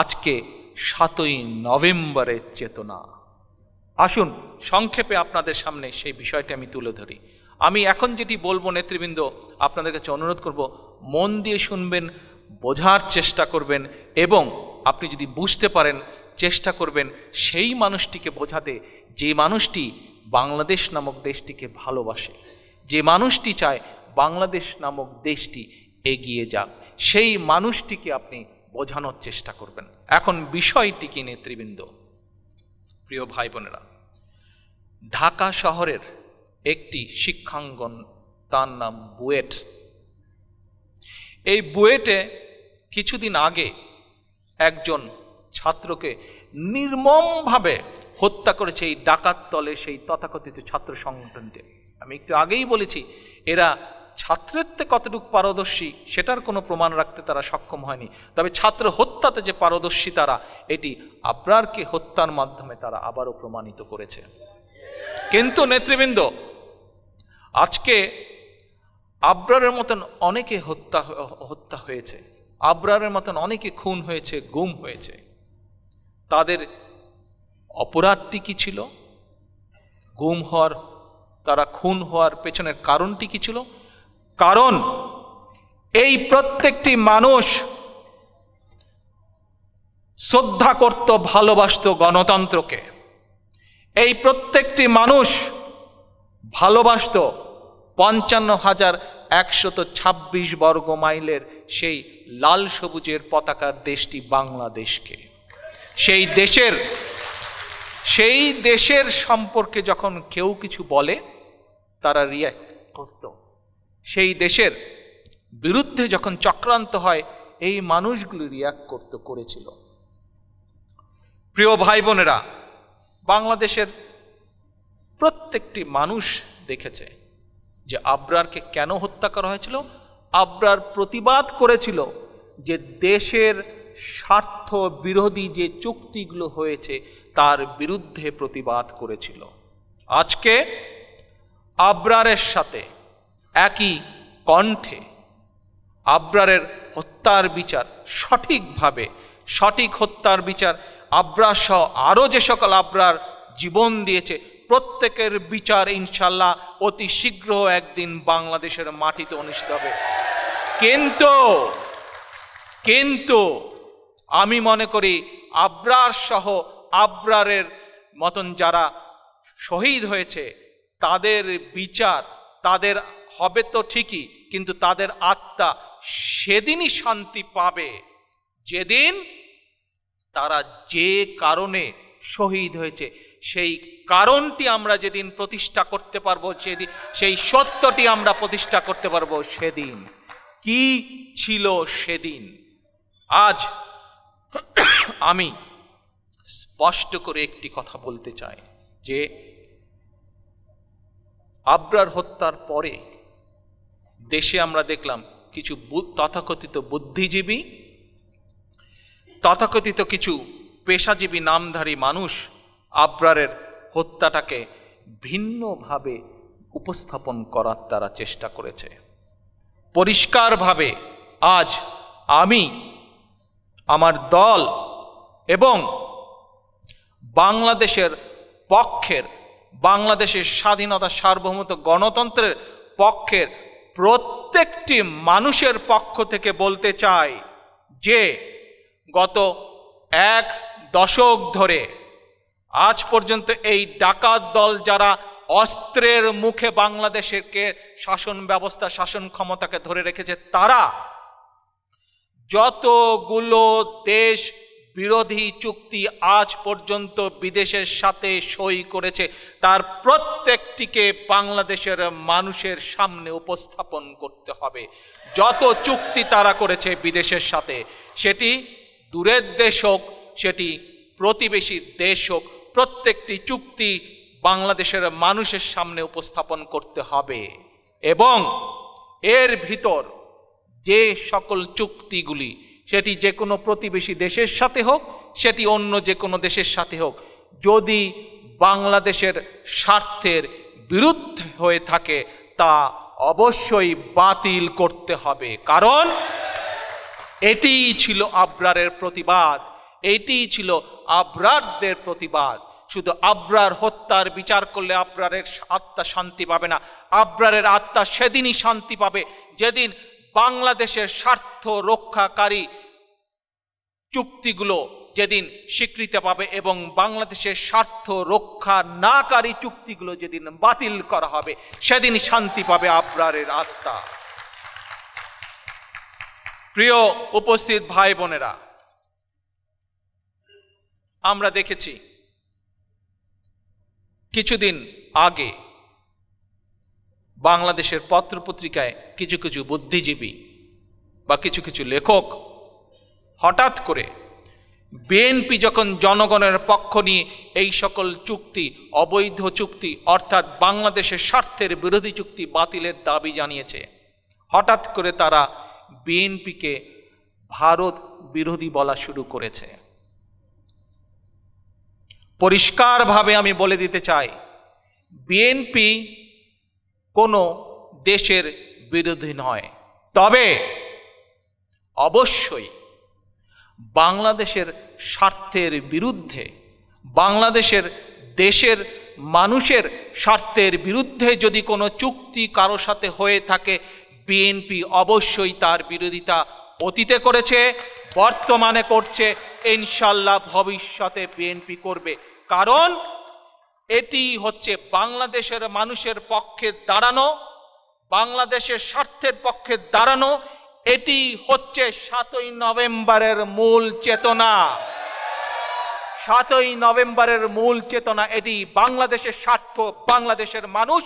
আজকে সাতই নভেম্বরের চেতনা আসুন সংক্ষেপে আপনাদের সামনে সেই বিষয়টি আমি তুলে ধরি আমি এখন যেটি বলবো নেতৃবৃন্দ আপনাদের কাছে অনুরোধ করব মন দিয়ে শুনবেন বোঝার চেষ্টা করবেন এবং আপনি যদি বুঝতে পারেন চেষ্টা করবেন সেই মানুষটিকে বোঝাতে যে মানুষটি বাংলাদেশ নামক দেশটিকে ভালোবাসে যে মানুষটি চায় বাংলাদেশ নামক দেশটি এগিয়ে যাক সেই মানুষটিকে আপনি বোঝানোর চেষ্টা করবেন এখন বিষয়টি কি নেতৃবৃন্দ প্রিয় ভাই বোনেরা ঢাকা শহরের একটি শিক্ষাঙ্গন তার নাম বুয়েট এই বুয়েটে কিছুদিন আগে একজন ছাত্রকে নির্মমভাবে হত্যা করেছে এই ডাকাত তলে সেই তথাকথিত ছাত্র সংগঠনকে আমি একটু আগেই বলেছি এরা ছাত্রত্বে কতটুকু পারদর্শী সেটার কোনো প্রমাণ রাখতে তারা সক্ষম হয়নি তবে ছাত্র হত্যাতে যে পারদর্শী তারা এটি আবরারকে হত্যার মাধ্যমে তারা আবারও প্রমাণিত করেছে কিন্তু নেতৃবৃন্দ আজকে আবরারের মতন অনেকে হত্যা হত্যা হয়েছে আবরারের মতন অনেকে খুন হয়েছে গুম হয়েছে তাদের অপরাধটি কি ছিল গুম হওয়ার তারা খুন হওয়ার পেছনের কারণটি কি ছিল কারণ এই প্রত্যেকটি মানুষ শ্রদ্ধা করত ভালোবাসত গণতন্ত্রকে এই প্রত্যেকটি মানুষ ভালোবাসত পঞ্চান্ন হাজার একশত ছাব্বিশ বর্গ মাইলের সেই লাল সবুজের পতাকার দেশটি বাংলাদেশকে সেই দেশের সেই দেশের সম্পর্কে যখন কেউ কিছু বলে তারা রিয়াক্ট করতো সেই দেশের বিরুদ্ধে যখন চক্রান্ত হয় এই মানুষগুলি রিয়াক্ট করতে করেছিল প্রিয় ভাই বোনেরা বাংলাদেশের প্রত্যেকটি মানুষ দেখেছে যে আবরারকে কেন হত্যা করা হয়েছিল আব্রার প্রতিবাদ করেছিল যে দেশের স্বার্থ বিরোধী যে চুক্তিগুলো হয়েছে তার বিরুদ্ধে প্রতিবাদ করেছিল আজকে আব্রারের সাথে একই কণ্ঠে আব্রারের হত্যার বিচার সঠিকভাবে সঠিক হত্যার বিচার আব্রার সহ আরও যে সকল আব্রার জীবন দিয়েছে প্রত্যেকের বিচার ইনশাল্লাহ অতি শীঘ্র একদিন বাংলাদেশের মাটিতে অনুষ্ঠিত হবে কিন্তু কিন্তু আমি মনে করি আব্রার সহ আব্রারের মতন যারা শহীদ হয়েছে তাদের বিচার তাদের হবে তো ঠিকই কিন্তু তাদের আত্মা সেদিনই শান্তি পাবে যেদিন তারা যে কারণে শহীদ হয়েছে সেই কারণটি আমরা যেদিন প্রতিষ্ঠা করতে পারবো সেদিন সেই সত্যটি আমরা প্রতিষ্ঠা করতে পারবো সেদিন কি ছিল সেদিন আজ আমি স্পষ্ট করে একটি কথা বলতে চাই যে আব্রার হত্যার পরে দেশে আমরা দেখলাম কিছু তথাকথিত বুদ্ধিজীবী তথাকথিত কিছু পেশাজীবী নামধারী মানুষ আবরারের হত্যাটাকে ভিন্নভাবে উপস্থাপন করার তারা চেষ্টা করেছে পরিষ্কারভাবে আজ আমি আমার দল এবং বাংলাদেশের পক্ষের বাংলাদেশের স্বাধীনতা সার্বভৌমত্ব গণতন্ত্রের পক্ষের প্রত্যেকটি মানুষের পক্ষ থেকে বলতে চাই যে গত এক দশক ধরে আজ পর্যন্ত এই ডাকাত দল যারা অস্ত্রের মুখে বাংলাদেশেরকে শাসন ব্যবস্থা শাসন ক্ষমতাকে ধরে রেখেছে তারা যতগুলো দেশ বিরোধী চুক্তি আজ পর্যন্ত বিদেশের সাথে সই করেছে তার প্রত্যেকটিকে বাংলাদেশের মানুষের সামনে উপস্থাপন করতে হবে যত চুক্তি তারা করেছে বিদেশের সাথে সেটি দূরের দেশ হোক সেটি প্রতিবেশী দেশ হোক প্রত্যেকটি চুক্তি বাংলাদেশের মানুষের সামনে উপস্থাপন করতে হবে এবং এর ভিতর যে সকল চুক্তিগুলি সেটি যে কোনো প্রতিবেশী দেশের সাথে হোক সেটি অন্য যে কোনো দেশের সাথে হোক যদি বাংলাদেশের স্বার্থের বিরুদ্ধে হয়ে থাকে তা অবশ্যই বাতিল করতে হবে কারণ এটিই ছিল আব্রারের প্রতিবাদ এটিই ছিল আব্রারদের প্রতিবাদ শুধু আব্রার হত্যার বিচার করলে আবরারের আত্মা শান্তি পাবে না আব্রারের আত্মা সেদিনই শান্তি পাবে যেদিন বাংলাদেশের স্বার্থ রক্ষাকারী চুক্তিগুলো যেদিন স্বীকৃতি পাবে এবং বাংলাদেশের স্বার্থ রক্ষা নাকারী চুক্তিগুলো যেদিন বাতিল করা হবে সেদিন শান্তি পাবে আব্রারের আত্মা প্রিয় উপস্থিত ভাই বোনেরা আমরা দেখেছি কিছুদিন আগে বাংলাদেশের পত্রপত্রিকায় কিছু কিছু বুদ্ধিজীবী বা কিছু কিছু লেখক হঠাৎ করে বিএনপি যখন জনগণের পক্ষ নিয়ে এই সকল চুক্তি অবৈধ চুক্তি অর্থাৎ বাংলাদেশের স্বার্থের বিরোধী চুক্তি বাতিলের দাবি জানিয়েছে হঠাৎ করে তারা বিএনপিকে ভারত বিরোধী বলা শুরু করেছে পরিষ্কারভাবে আমি বলে দিতে চাই বিএনপি কোনো দেশের বিরোধী নয় তবে অবশ্যই বাংলাদেশের স্বার্থের বিরুদ্ধে বাংলাদেশের দেশের মানুষের স্বার্থের বিরুদ্ধে যদি কোনো চুক্তি কারো সাথে হয়ে থাকে বিএনপি অবশ্যই তার বিরোধিতা অতীতে করেছে বর্তমানে করছে ইনশাল্লাহ ভবিষ্যতে বিএনপি করবে কারণ এটি হচ্ছে বাংলাদেশের মানুষের পক্ষে দাঁড়ানো বাংলাদেশের স্বার্থের পক্ষে দাঁড়ানো এটি হচ্ছে সাতই নভেম্বরের মূল চেতনা সাতই নভেম্বরের মূল চেতনা এটি বাংলাদেশের স্বার্থ বাংলাদেশের মানুষ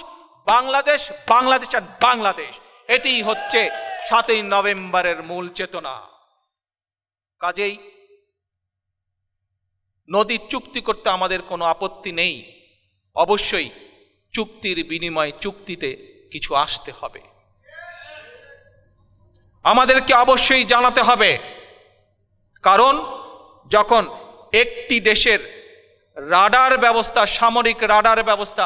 বাংলাদেশ বাংলাদেশ আর বাংলাদেশ এটি হচ্ছে সাতই নভেম্বরের মূল চেতনা কাজেই নদী চুক্তি করতে আমাদের কোনো আপত্তি নেই অবশ্যই চুক্তির বিনিময় চুক্তিতে কিছু আসতে হবে আমাদেরকে অবশ্যই জানাতে হবে কারণ যখন একটি দেশের রাডার ব্যবস্থা সামরিক রাডার ব্যবস্থা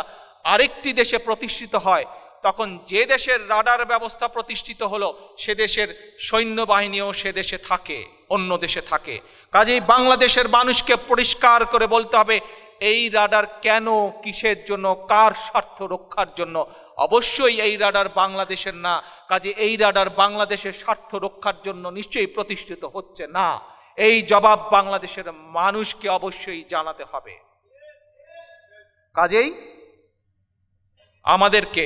আরেকটি দেশে প্রতিষ্ঠিত হয় তখন যে দেশের রাডার ব্যবস্থা প্রতিষ্ঠিত হলো সে দেশের সৈন্যবাহিনীও সে দেশে থাকে অন্য দেশে থাকে কাজেই বাংলাদেশের মানুষকে পরিষ্কার করে বলতে হবে এই রাডার কেন কিসের জন্য কার স্বার্থ রক্ষার জন্য অবশ্যই এই রাডার বাংলাদেশের না কাজে এই রাডার বাংলাদেশের স্বার্থ রক্ষার জন্য নিশ্চয়ই প্রতিষ্ঠিত হচ্ছে না এই জবাব বাংলাদেশের মানুষকে অবশ্যই জানাতে হবে কাজেই আমাদেরকে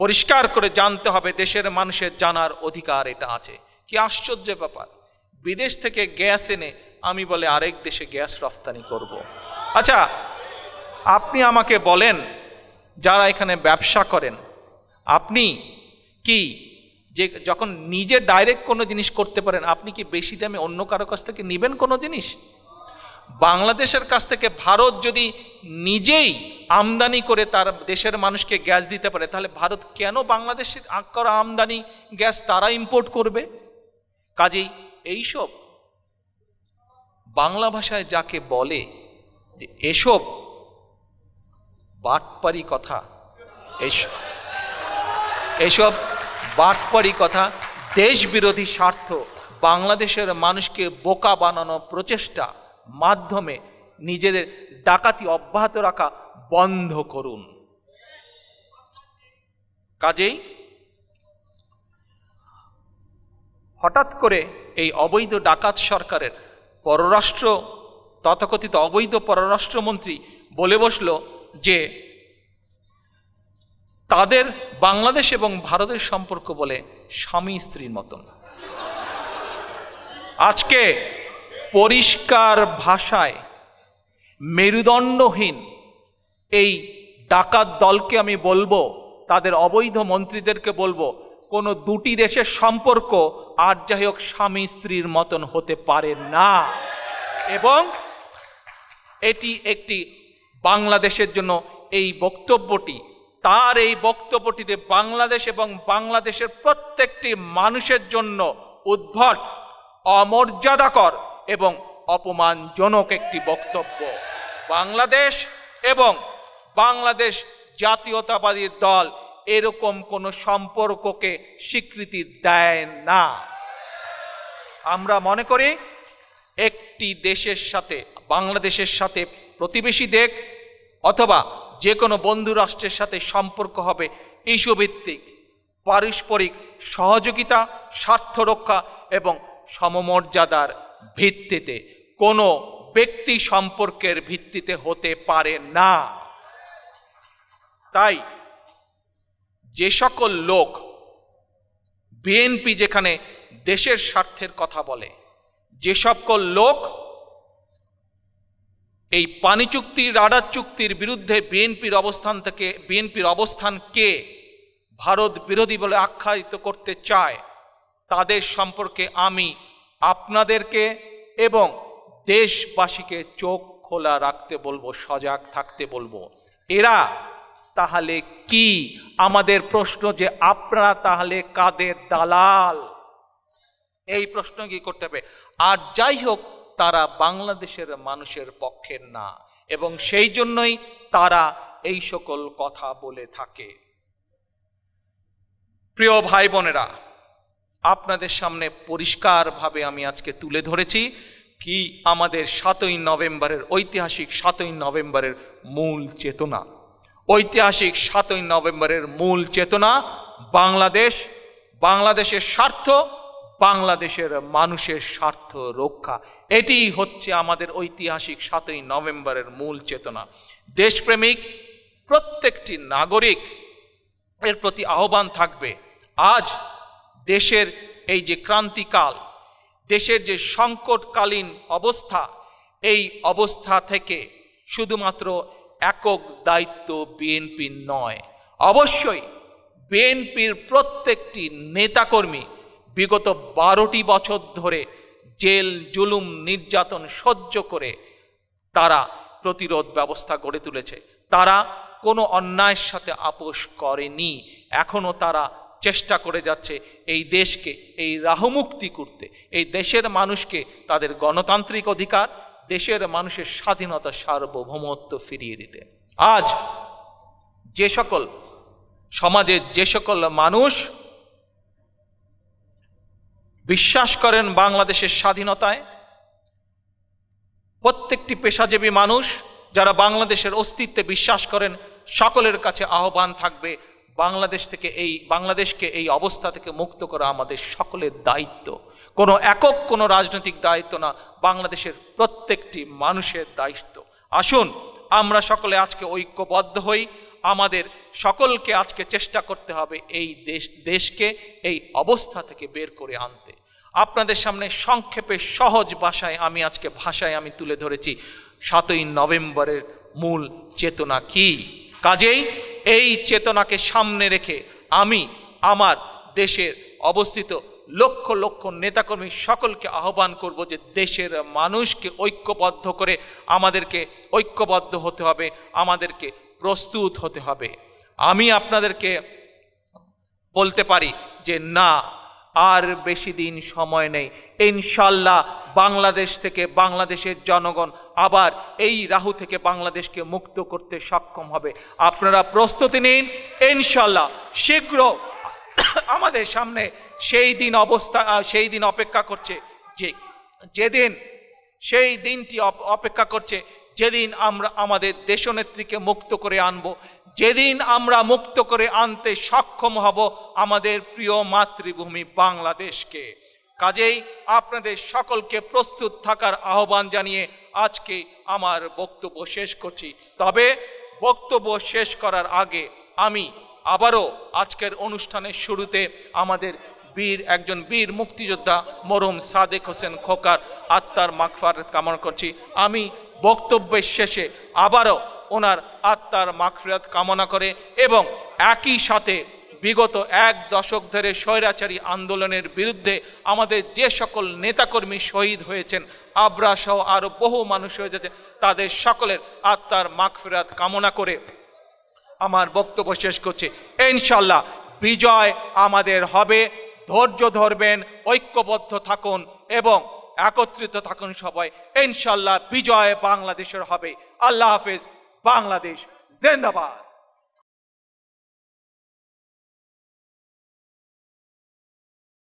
পরিষ্কার করে জানতে হবে দেশের মানুষের জানার অধিকার এটা আছে কি আশ্চর্য ব্যাপার বিদেশ থেকে গ্যাস এনে আমি বলে আরেক দেশে গ্যাস রফতানি করব। আচ্ছা আপনি আমাকে বলেন যারা এখানে ব্যবসা করেন আপনি কি যে যখন নিজে ডাইরেক্ট কোনো জিনিস করতে পারেন আপনি কি বেশি দামে অন্য কারো কাছ থেকে নেবেন কোনো জিনিস বাংলাদেশের কাছ থেকে ভারত যদি নিজেই আমদানি করে তার দেশের মানুষকে গ্যাস দিতে পারে তাহলে ভারত কেন বাংলাদেশের করা আমদানি গ্যাস তারা ইম্পোর্ট করবে কাজেই এইসব বাংলা ভাষায় যাকে বলে যে এসব বাটপারি কথা এসব বাটপারি কথা দেশ বিরোধী স্বার্থ বাংলাদেশের মানুষকে বোকা বানানো প্রচেষ্টা মাধ্যমে নিজেদের ডাকাতি অব্যাহত রাখা বন্ধ করুন কাজেই হঠাৎ করে এই অবৈধ ডাকাত সরকারের পররাষ্ট্র তথাকথিত অবৈধ পররাষ্ট্রমন্ত্রী বলে বসল যে তাদের বাংলাদেশ এবং ভারতের সম্পর্ক বলে স্বামী স্ত্রীর মতন আজকে পরিষ্কার ভাষায় মেরুদণ্ডহীন এই ডাকাত দলকে আমি বলবো তাদের অবৈধ মন্ত্রীদেরকে বলবো কোনো দুটি দেশের সম্পর্ক আর যাই হোক স্বামী স্ত্রীর মতন হতে পারে না এবং এটি একটি বাংলাদেশের জন্য এই বক্তব্যটি তার এই বক্তব্যটিতে বাংলাদেশ এবং বাংলাদেশের প্রত্যেকটি মানুষের জন্য উদ্ভট অমর্যাদাকর এবং অপমানজনক একটি বক্তব্য বাংলাদেশ এবং বাংলাদেশ জাতীয়তাবাদী দল এরকম কোনো সম্পর্ককে স্বীকৃতি দেয় না আমরা মনে করি একটি দেশের সাথে বাংলাদেশের সাথে প্রতিবেশী দেখ অথবা যে কোনো বন্ধু রাষ্ট্রের সাথে সম্পর্ক হবে ইস্যুভিত্তিক পারস্পরিক সহযোগিতা স্বার্থ রক্ষা এবং সমমর্যাদার ভিত্তিতে কোনো ব্যক্তি সম্পর্কের ভিত্তিতে হতে পারে না তাই যে সকল লোক বিএনপি যেখানে দেশের স্বার্থের কথা বলে যে সকল লোক এই পানি চুক্তি রাডার চুক্তির বিরুদ্ধে বিএনপির অবস্থান থেকে বিএনপির অবস্থানকে ভারত বিরোধী বলে আখ্যায়িত করতে চায় তাদের সম্পর্কে আমি আপনাদেরকে এবং দেশবাসীকে চোখ খোলা রাখতে বলবো সজাগ থাকতে বলবো এরা তাহলে কি আমাদের প্রশ্ন যে আপনারা তাহলে কাদের দালাল এই প্রশ্ন কি করতে হবে আর যাই হোক তারা বাংলাদেশের মানুষের পক্ষের না এবং সেই জন্যই তারা এই সকল কথা বলে থাকে প্রিয় ভাই বোনেরা আপনাদের সামনে পরিষ্কারভাবে আমি আজকে তুলে ধরেছি কি আমাদের সাতই নভেম্বরের ঐতিহাসিক সাতই নভেম্বরের মূল চেতনা ঐতিহাসিক সাতই নভেম্বরের মূল চেতনা বাংলাদেশ বাংলাদেশের স্বার্থ বাংলাদেশের মানুষের স্বার্থ রক্ষা এটি হচ্ছে আমাদের ঐতিহাসিক সাতই নভেম্বরের মূল চেতনা দেশপ্রেমিক প্রত্যেকটি নাগরিক এর প্রতি আহ্বান থাকবে আজ দেশের এই যে ক্রান্তিকাল দেশের যে সংকটকালীন অবস্থা এই অবস্থা থেকে শুধুমাত্র একক দায়িত্ব বিএনপির নয় অবশ্যই বিএনপির প্রত্যেকটি নেতাকর্মী বিগত বারোটি বছর ধরে জেল জুলুম নির্যাতন সহ্য করে তারা প্রতিরোধ ব্যবস্থা গড়ে তুলেছে তারা কোনো অন্যায়ের সাথে আপোষ করেনি এখনও তারা চেষ্টা করে যাচ্ছে এই দেশকে এই রাহমুক্তি করতে এই দেশের মানুষকে তাদের গণতান্ত্রিক অধিকার দেশের মানুষের স্বাধীনতা সার্বভৌমত্ব ফিরিয়ে দিতে আজ যে সকল সমাজে যে সকল মানুষ বিশ্বাস করেন বাংলাদেশের স্বাধীনতায় প্রত্যেকটি পেশাজীবী মানুষ যারা বাংলাদেশের অস্তিত্বে বিশ্বাস করেন সকলের কাছে আহ্বান থাকবে বাংলাদেশ থেকে এই বাংলাদেশকে এই অবস্থা থেকে মুক্ত করা আমাদের সকলের দায়িত্ব কোনো একক কোনো রাজনৈতিক দায়িত্ব না বাংলাদেশের প্রত্যেকটি মানুষের দায়িত্ব আসুন আমরা সকলে আজকে ঐক্যবদ্ধ হই আমাদের সকলকে আজকে চেষ্টা করতে হবে এই দেশ দেশকে এই অবস্থা থেকে বের করে আনতে আপনাদের সামনে সংক্ষেপে সহজ ভাষায় আমি আজকে ভাষায় আমি তুলে ধরেছি সাতই নভেম্বরের মূল চেতনা কি কাজেই এই চেতনাকে সামনে রেখে আমি আমার দেশের অবস্থিত লক্ষ লক্ষ নেতাকর্মী সকলকে আহ্বান করব যে দেশের মানুষকে ঐক্যবদ্ধ করে আমাদেরকে ঐক্যবদ্ধ হতে হবে আমাদেরকে প্রস্তুত হতে হবে আমি আপনাদেরকে বলতে পারি যে না আর বেশি দিন সময় নেই ইনশাল্লাহ বাংলাদেশ থেকে বাংলাদেশের জনগণ আবার এই রাহু থেকে বাংলাদেশকে মুক্ত করতে সক্ষম হবে আপনারা প্রস্তুতি নিন ইনশাল্লাহ শীঘ্র আমাদের সামনে সেই দিন অবস্থা সেই দিন অপেক্ষা করছে যে যেদিন সেই দিনটি অপেক্ষা করছে যেদিন আমরা আমাদের দেশনেত্রীকে মুক্ত করে আনব যেদিন আমরা মুক্ত করে আনতে সক্ষম হব আমাদের প্রিয় মাতৃভূমি বাংলাদেশকে কাজেই আপনাদের সকলকে প্রস্তুত থাকার আহ্বান জানিয়ে আজকে আমার বক্তব্য শেষ করছি তবে বক্তব্য শেষ করার আগে আমি আবারও আজকের অনুষ্ঠানের শুরুতে আমাদের বীর একজন বীর মুক্তিযোদ্ধা মরুম সাদেক হোসেন খোকার আত্মার মাকফার কামনা করছি আমি বক্তব্যের শেষে আবারও ওনার আত্মার মাকফিরাত কামনা করে এবং একই সাথে বিগত এক দশক ধরে স্বৈরাচারী আন্দোলনের বিরুদ্ধে আমাদের যে সকল নেতাকর্মী শহীদ হয়েছেন আব্রা সহ আরও বহু মানুষ হয়ে যাচ্ছে তাদের সকলের আত্মার মাকফিরাত কামনা করে আমার বক্তব্য শেষ করছে ইনশাল্লাহ বিজয় আমাদের হবে ধৈর্য ধরবেন ঐক্যবদ্ধ থাকুন এবং একত্রিত থাকুন সবাই ইনশাল্লাহ বিজয় বাংলাদেশের হবে আল্লাহ হাফেজ বাংলাদেশ জিন্দাবাদ